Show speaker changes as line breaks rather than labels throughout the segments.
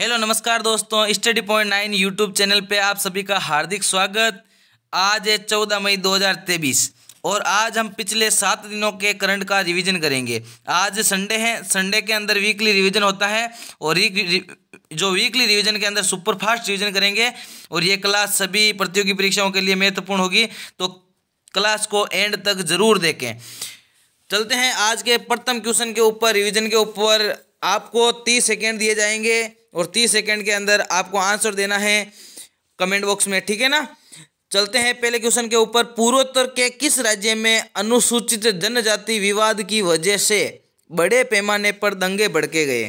hello नमस्कार दोस्तों study point nine YouTube channel पे आप सभी का हार्दिक स्वागत आज है चौदह मई दो हज़ार तेईस और आज हम पिछले सात दिनों के करंट का रिवीजन करेंगे आज संडे है संडे के अंदर वीकली रिवीजन होता है और जो वीकली रिवीजन के अंदर सुपर फास्ट रिवीजन करेंगे और ये क्लास सभी प्रतियोगी परीक्षाओं के लिए महत्वपूर्ण होगी तो क्लास को एंड तक जरूर देखें चलते हैं आज के प्रथम क्वेश्चन के ऊपर रिविज़न के ऊपर आपको तीस सेकेंड दिए जाएंगे और तीस सेकेंड के अंदर आपको आंसर देना है कमेंट बॉक्स में ठीक है ना चलते हैं पहले क्वेश्चन के ऊपर पूर्वोत्तर के किस राज्य में अनुसूचित जनजाति विवाद की वजह से बड़े पैमाने पर दंगे भड़के गए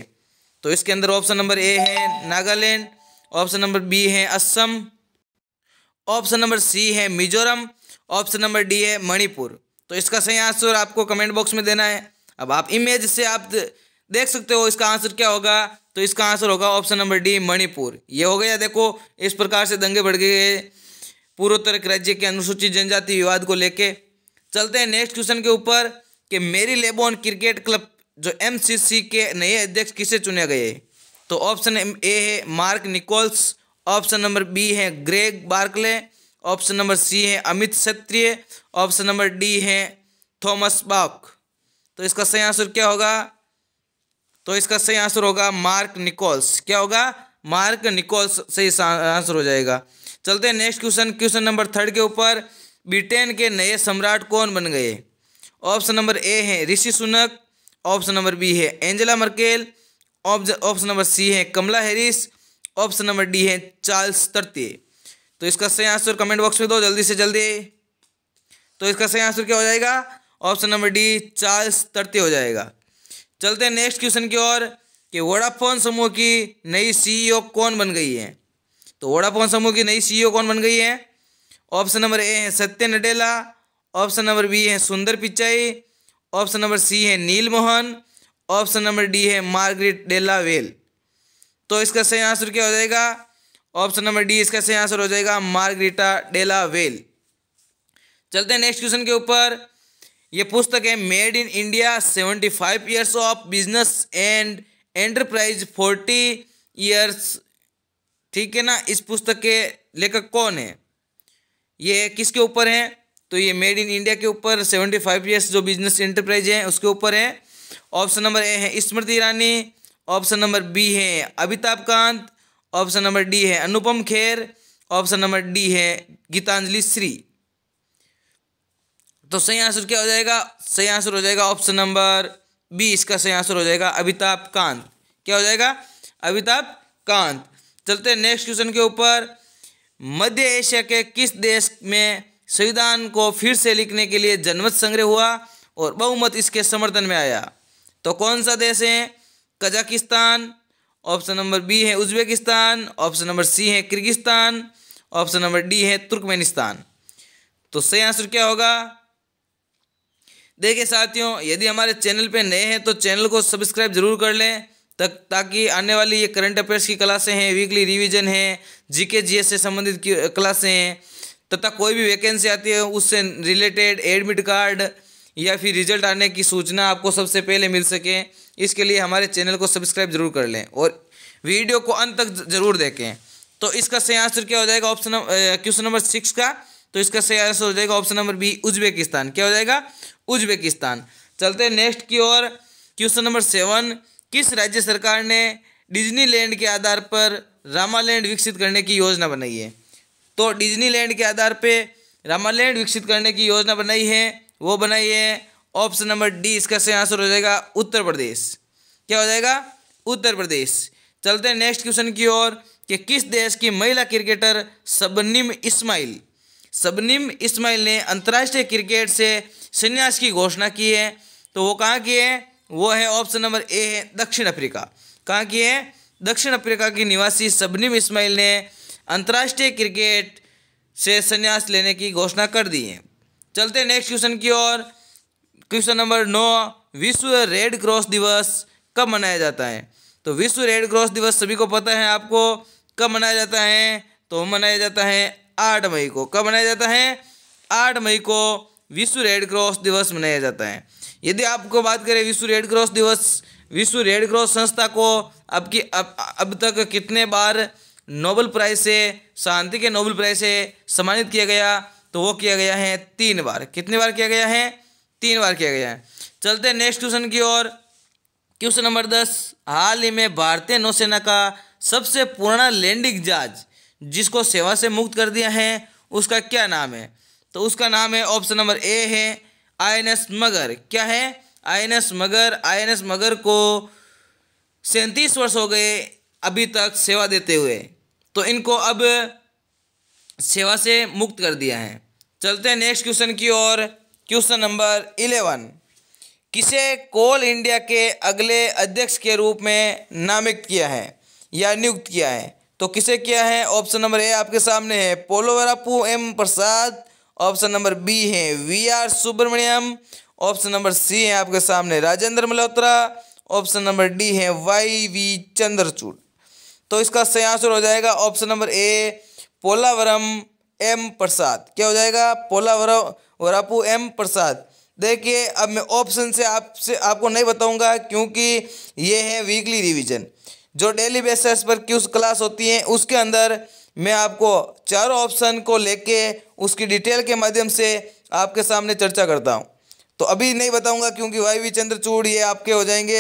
तो इसके अंदर ऑप्शन नंबर ए है नागालैंड ऑप्शन नंबर बी है असम ऑप्शन नंबर सी है मिजोरम ऑप्शन नंबर डी है मणिपुर तो इसका सही आंसर आपको कमेंट बॉक्स में देना है अब आप इमेज से आप देख सकते हो इसका आंसर क्या होगा तो इसका आंसर होगा ऑप्शन नंबर डी मणिपुर ये हो गया देखो इस प्रकार से दंगे भड़के गए पूर्वोत्तर राज्य के अनुसूचित जनजाति विवाद को लेके चलते हैं नेक्स्ट क्वेश्चन के ऊपर कि मेरी लेबोन क्रिकेट क्लब जो एमसीसी के नए अध्यक्ष किसे चुने गए तो ऑप्शन ए है Mark Nichols option number B है Greg Barclay option number C है Amit Kshatriya option number D है थॉमस बाक तो इसका सही आंसर क्या होगा तो इसका सही आंसर होगा मार्क निकोल्स क्या होगा मार्क निकोल्स सही आंसर हो जाएगा चलते हैं next question question number third के ऊपर ब्रिटेन के नए सम्राट कौन बन गए ऑप्शन नंबर ए है Rishi Sunak option number B है Angela Merkel option number C है Kamala Harris option number D है चार्ल्स तृतीय तो इसका सही आंसर कमेंट बॉक्स में दो जल्दी से जल्दी तो इसका सही आंसर क्या हो जाएगा ऑप्शन नंबर डी चार्ल्स तृतीय हो जाएगा चलते हैं नेक्स्ट क्वेश्चन की ओर कि वोडाफोन समूह की नई सीईओ कौन बन गई है तो वोडाफोन समूह की नई सीईओ कौन बन गई है ऑप्शन नंबर ए है सत्य नडेला ऑप्शन नंबर बी है सुंदर पिचाई ऑप्शन नंबर सी है Neal Mohan option number D है मार्गरेट डेला वेल तो इसका सही आंसर क्या हो जाएगा ऑप्शन नंबर डी इसका सही आंसर हो जाएगा मार्गरेटा डेला वेल चलते हैं नेक्स्ट क्वेश्चन के ऊपर ये पुस्तक है made in India seventy five years of business and enterprise forty years ठीक है ना इस पुस्तक के लेखक कौन है ये किसके ऊपर है तो ये मेड इन इंडिया के ऊपर सेवेंटी फाइव ईयर्स जो बिजनेस एंटरप्राइज है उसके ऊपर है ऑप्शन नंबर ए है Smriti Irani option number B है Amitabh Kant option number D है Anupam Kher option number D है गीतांजलि श्री तो सही आंसर क्या हो जाएगा सही आंसर हो जाएगा ऑप्शन नंबर बी इसका सही आंसर हो जाएगा अमिताभ कांत क्या हो जाएगा अमिताभ कांत चलते नेक्स्ट क्वेश्चन के ऊपर मध्य एशिया के किस देश में संविधान को फिर से लिखने के लिए जनमत संग्रह हुआ और बहुमत इसके समर्थन में आया तो कौन सा देश है कजाकिस्तान ऑप्शन नंबर बी है उज्बेकिस्तान ऑप्शन नंबर सी है किर्गिस्तान ऑप्शन नंबर डी है तुर्कमेनिस्तान तो सही आंसर क्या होगा देखिए साथियों यदि हमारे चैनल पे नए हैं तो चैनल को सब्सक्राइब जरूर कर लें तक ताकि आने वाली ये करंट अफेयर्स की क्लासें हैं वीकली रिवीजन है जीके जीएस से संबंधित क्लासें हैं तथा कोई भी वैकेंसी आती है उससे रिलेटेड एडमिट कार्ड या फिर रिजल्ट आने की सूचना आपको सबसे पहले मिल सके इसके लिए हमारे चैनल को सब्सक्राइब जरूर कर लें और वीडियो को अंत तक जरूर देखें तो इसका सही आंसर क्या हो जाएगा ऑप्शन क्वेश्चन नंबर सिक्स का तो इसका सही आंसर हो जाएगा ऑप्शन नंबर बी उज्बेकिस्तान क्या हो जाएगा उज्बेकिस्तान चलते हैं नेक्स्ट की ओर क्वेश्चन नंबर सेवन किस राज्य सरकार ने डिज्नीलैंड के आधार पर रामालैंड विकसित करने की योजना बनाई है तो डिज्नीलैंड के आधार पर रामालैंड विकसित करने की योजना बनाई है वो बनाई है ऑप्शन नंबर डी इसका सही आंसर हो जाएगा उत्तर प्रदेश क्या हो जाएगा उत्तर प्रदेश चलते हैं नेक्स्ट क्वेश्चन की ओर कि किस देश की महिला cricketer Shabnim Ismail Shabnim Ismail ने अंतर्राष्ट्रीय क्रिकेट से संन्यास की घोषणा की है तो वो कहाँ की है वो है ऑप्शन नंबर ए है दक्षिण अफ्रीका कहाँ की है दक्षिण अफ्रीका की निवासी सबनिम इस्माइल ने अंतर्राष्ट्रीय क्रिकेट से संन्यास लेने की घोषणा कर दी है चलते नेक्स्ट क्वेश्चन की ओर क्वेश्चन नंबर नौ विश्व रेड क्रॉस दिवस कब मनाया जाता है तो विश्व रेड क्रॉस दिवस सभी को पता है आपको कब मनाया जाता है तो मनाया जाता है आठ मई को कब मनाया जाता है आठ मई को विश्व रेड क्रॉस दिवस मनाया जाता है यदि आपको बात करें विश्व रेड क्रॉस दिवस विश्व रेड क्रॉस संस्था को अब की अब अब तक कितने बार नोबल प्राइज से शांति के नोबल प्राइज से सम्मानित किया गया तो वो किया गया है तीन बार कितने बार किया गया है तीन बार किया गया है चलते हैं नेक्स्ट क्वेश्चन की ओर क्वेश्चन नंबर दस हाल ही में भारतीय नौसेना का सबसे पुराना लैंडिंग जहाज जिसको सेवा से मुक्त कर दिया है उसका क्या नाम है तो उसका नाम है ऑप्शन नंबर ए है आई एन एस मगर क्या है आई एन एस मगर आई एन एस मगर को सैंतीस वर्ष हो गए अभी तक सेवा देते हुए तो इनको अब सेवा से मुक्त कर दिया है चलते हैं नेक्स्ट क्वेश्चन की ओर क्वेश्चन नंबर इलेवन किसे कोल इंडिया के अगले अध्यक्ष के रूप में नामित किया है या नियुक्त किया है तो किसे किया है ऑप्शन नंबर ए आपके सामने है Polavarapu M Prasad option number B है V R Subrahmanyam option number C है आपके सामने Rajendra Malhotra option number D है वाई वी चंद्रचूड तो इसका सही आंसर हो जाएगा option number A Polavaram M Prasad क्या हो जाएगा पोलावर वरापू एम प्रसाद देखिए अब मैं ऑप्शन से आपसे आपको नहीं बताऊंगा क्योंकि ये है वीकली रिवीजन जो डेली बेसिस पर क्यूज क्लास होती हैं उसके अंदर मैं आपको चारों ऑप्शन को लेके उसकी डिटेल के माध्यम से आपके सामने चर्चा करता हूँ तो अभी नहीं बताऊँगा क्योंकि वाई वी चंद्रचूड़ ये आपके हो जाएंगे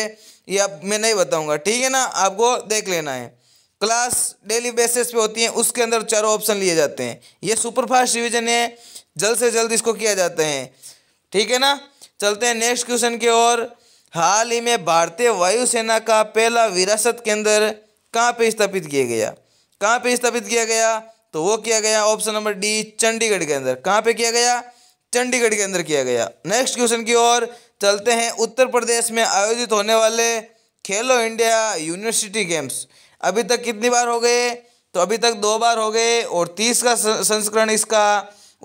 ये आप मैं नहीं बताऊँगा ठीक है ना आपको देख लेना है क्लास डेली बेसिस पे होती है उसके अंदर चारों ऑप्शन लिए जाते हैं ये सुपरफास्ट रिविजन है जल्द से जल्द इसको किया जाता है ठीक है ना चलते हैं नेक्स्ट क्वेश्चन की ओर हाल ही में भारतीय वायुसेना का पहला विरासत केंद्र कहाँ पे स्थापित किया गया कहाँ पे स्थापित किया गया तो वो किया गया ऑप्शन नंबर डी चंडीगढ़ के अंदर कहाँ पे किया गया चंडीगढ़ के अंदर किया गया नेक्स्ट क्वेश्चन की ओर चलते हैं उत्तर प्रदेश में आयोजित होने वाले खेलो इंडिया यूनिवर्सिटी गेम्स अभी तक कितनी बार हो गए तो अभी तक दो बार हो गए और तीस का संस्करण इसका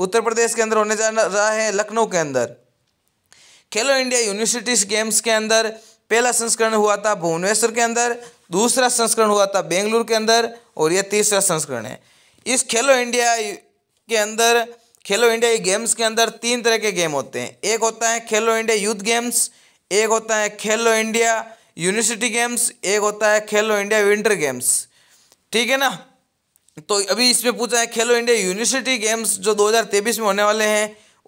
उत्तर प्रदेश के अंदर होने जा रहा है लखनऊ के अंदर खेलो इंडिया यूनिवर्सिटीज गेम्स के अंदर पहला संस्करण हुआ था भुवनेश्वर के अंदर दूसरा संस्करण हुआ था बेंगलुरु के अंदर और यह तीसरा संस्करण है इस खेलो इंडिया के अंदर खेलो इंडिया गेम्स के अंदर तीन तरह के गेम होते हैं एक होता है खेलो इंडिया यूथ गेम्स एक होता है खेलो इंडिया यूनिवर्सिटी गेम्स एक होता है खेलो इंडिया विंटर गेम्स ठीक है ना तो अभी इसमें पूछा है खेलो इंडिया यूनिवर्सिटी गेम्स जो 2023 में होने वाले हैं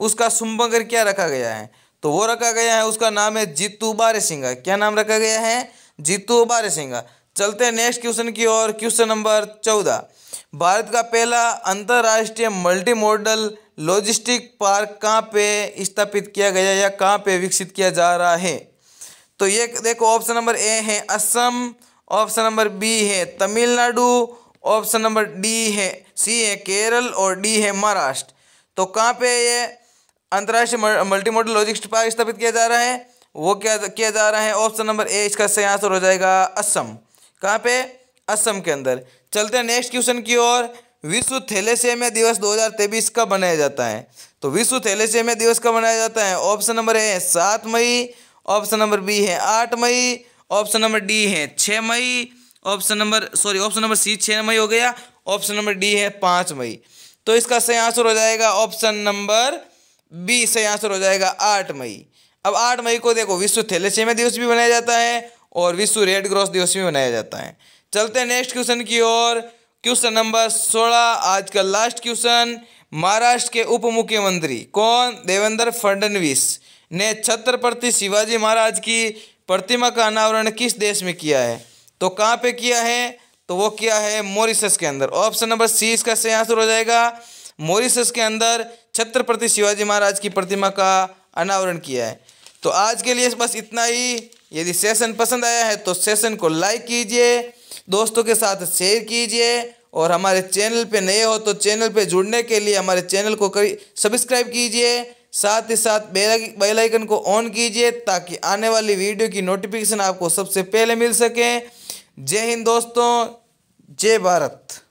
उसका शुभंकर क्या रखा गया है तो वो रखा गया है उसका नाम है जीतू सिंगा क्या नाम रखा गया है जीतू बारे सिंगा चलते हैं नेक्स्ट क्वेश्चन की ओर क्वेश्चन नंबर चौदह भारत का पहला अंतर्राष्ट्रीय मल्टी मॉडल लॉजिस्टिक पार्क कहाँ पे स्थापित किया गया या कहाँ पे विकसित किया जा रहा है तो ये देखो ऑप्शन नंबर ए है असम ऑप्शन नंबर बी है तमिलनाडु ऑप्शन नंबर डी है सी है केरल और डी है महाराष्ट्र तो कहाँ पे ये अंतर्राष्ट्रीय मल्टी मॉडल लॉजिस्टिक पार्क स्थापित किया जा रहा है वो क्या किया जा रहा है ऑप्शन नंबर ए इसका सही आंसर हो जाएगा असम कहाँ पे असम के अंदर चलते हैं नेक्स्ट क्वेश्चन की ओर विश्व थैलेसेमिया दिवस 2023 कब मनाया जाता है तो विश्व थैलेसेमिया दिवस कब मनाया जाता है ऑप्शन नंबर ए है सात मई ऑप्शन नंबर बी है आठ मई ऑप्शन नंबर डी है छः मई option number sorry option number C छः मई हो गया ऑप्शन नंबर डी है पाँच मई तो इसका सही आंसर हो जाएगा ऑप्शन नंबर बी सही आंसर हो जाएगा आठ मई अब आठ मई को देखो विश्व थैलेसेमिया दिवस भी मनाया जाता है और विश्व रेड क्रॉस दिवस भी मनाया जाता है चलते हैं नेक्स्ट क्वेश्चन की ओर क्वेश्चन नंबर सोलह आज का लास्ट क्वेश्चन महाराष्ट्र के उप मुख्यमंत्री कौन देवेंद्र फडणवीस ने छत्रपति शिवाजी महाराज की प्रतिमा का अनावरण किस देश में किया है तो कहाँ पे किया है तो वो किया है मॉरिसस के अंदर ऑप्शन नंबर सी इसका सही आंसर हो जाएगा मॉरिसस के अंदर छत्रपति शिवाजी महाराज की प्रतिमा का अनावरण किया है तो आज के लिए बस इतना ही यदि सेशन पसंद आया है तो सेशन को लाइक कीजिए दोस्तों के साथ शेयर कीजिए और हमारे चैनल पे नए हो तो चैनल पे जुड़ने के लिए हमारे चैनल को सब्सक्राइब कीजिए साथ ही साथ बेल आइकन को ऑन कीजिए ताकि आने वाली वीडियो की नोटिफिकेशन आपको सबसे पहले मिल सके जय हिंद दोस्तों जय भारत